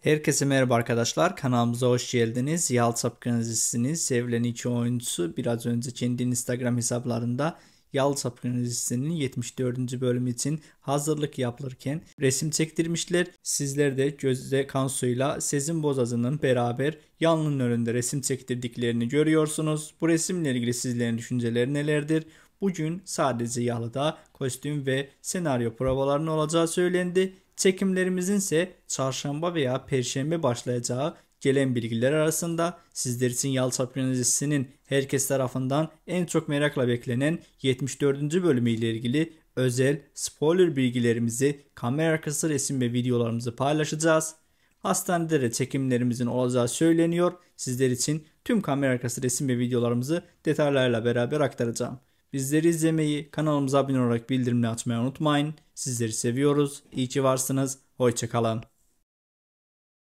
Herkese merhaba arkadaşlar. Kanalımıza hoş geldiniz. Yalt Sapkın sevilen iki oyuncusu biraz önce kendi Instagram hesaplarında Yalt Sapkın dizisinin 74. bölüm için hazırlık yapılırken resim çektirmişler. Sizler de Gözde Kansu'yla Sezin Bozacı'nın beraber yanının önünde resim çektirdiklerini görüyorsunuz. Bu resimle ilgili sizlerin düşünceleri nelerdir? Bugün sadece yalıda kostüm ve senaryo provalarının olacağı söylendi. Çekimlerimizin ise çarşamba veya perşembe başlayacağı gelen bilgiler arasında sizler için Yalçap Yöneticisi'nin herkes tarafından en çok merakla beklenen 74. bölümü ile ilgili özel spoiler bilgilerimizi kamera arkası resim ve videolarımızı paylaşacağız. Hastanede de çekimlerimizin olacağı söyleniyor. Sizler için tüm kamera arkası resim ve videolarımızı detaylarla beraber aktaracağım. Bizleri izlemeyi, kanalımıza abone olarak bildirimleri açmayı unutmayın. Sizleri seviyoruz. İyi ki varsınız. Hoşçakalın.